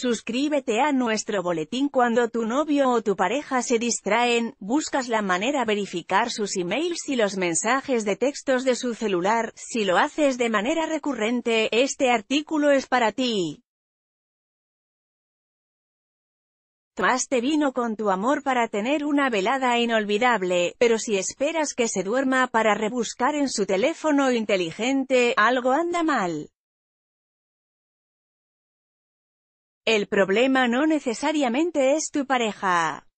Suscríbete a nuestro boletín cuando tu novio o tu pareja se distraen, buscas la manera verificar sus emails y los mensajes de textos de su celular, si lo haces de manera recurrente, este artículo es para ti. Tomaste vino con tu amor para tener una velada inolvidable, pero si esperas que se duerma para rebuscar en su teléfono inteligente, algo anda mal. El problema no necesariamente es tu pareja.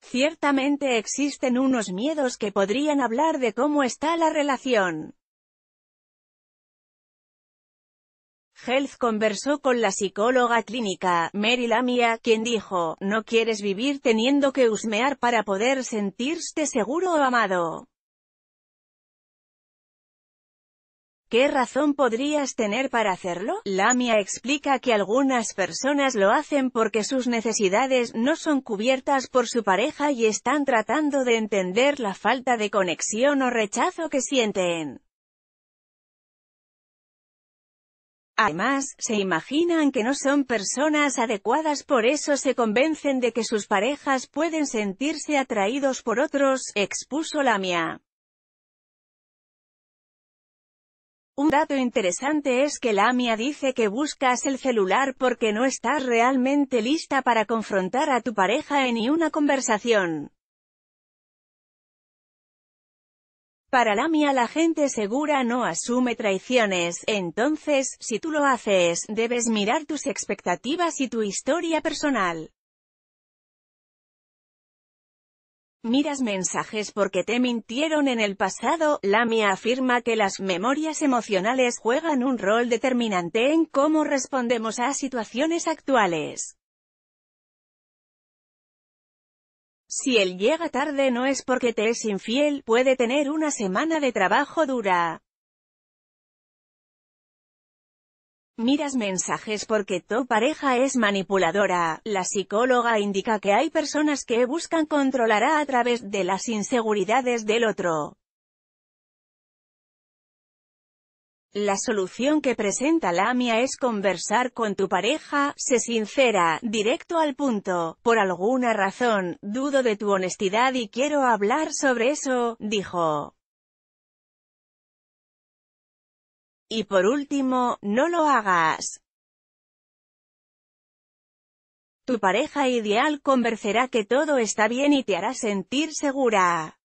Ciertamente existen unos miedos que podrían hablar de cómo está la relación. Health conversó con la psicóloga clínica, Mary Lamia, quien dijo, no quieres vivir teniendo que husmear para poder sentirte seguro o amado. ¿Qué razón podrías tener para hacerlo? Lamia explica que algunas personas lo hacen porque sus necesidades no son cubiertas por su pareja y están tratando de entender la falta de conexión o rechazo que sienten. Además, se imaginan que no son personas adecuadas por eso se convencen de que sus parejas pueden sentirse atraídos por otros, expuso Lamia. Un dato interesante es que Lamia dice que buscas el celular porque no estás realmente lista para confrontar a tu pareja en ni una conversación. Para Lamia la gente segura no asume traiciones, entonces, si tú lo haces, debes mirar tus expectativas y tu historia personal. Miras mensajes porque te mintieron en el pasado, Lamia afirma que las memorias emocionales juegan un rol determinante en cómo respondemos a situaciones actuales. Si él llega tarde no es porque te es infiel, puede tener una semana de trabajo dura. Miras mensajes porque tu pareja es manipuladora. La psicóloga indica que hay personas que buscan controlar a través de las inseguridades del otro. La solución que presenta Lamia es conversar con tu pareja, se sincera, directo al punto. Por alguna razón, dudo de tu honestidad y quiero hablar sobre eso, dijo. Y por último, no lo hagas. Tu pareja ideal convencerá que todo está bien y te hará sentir segura.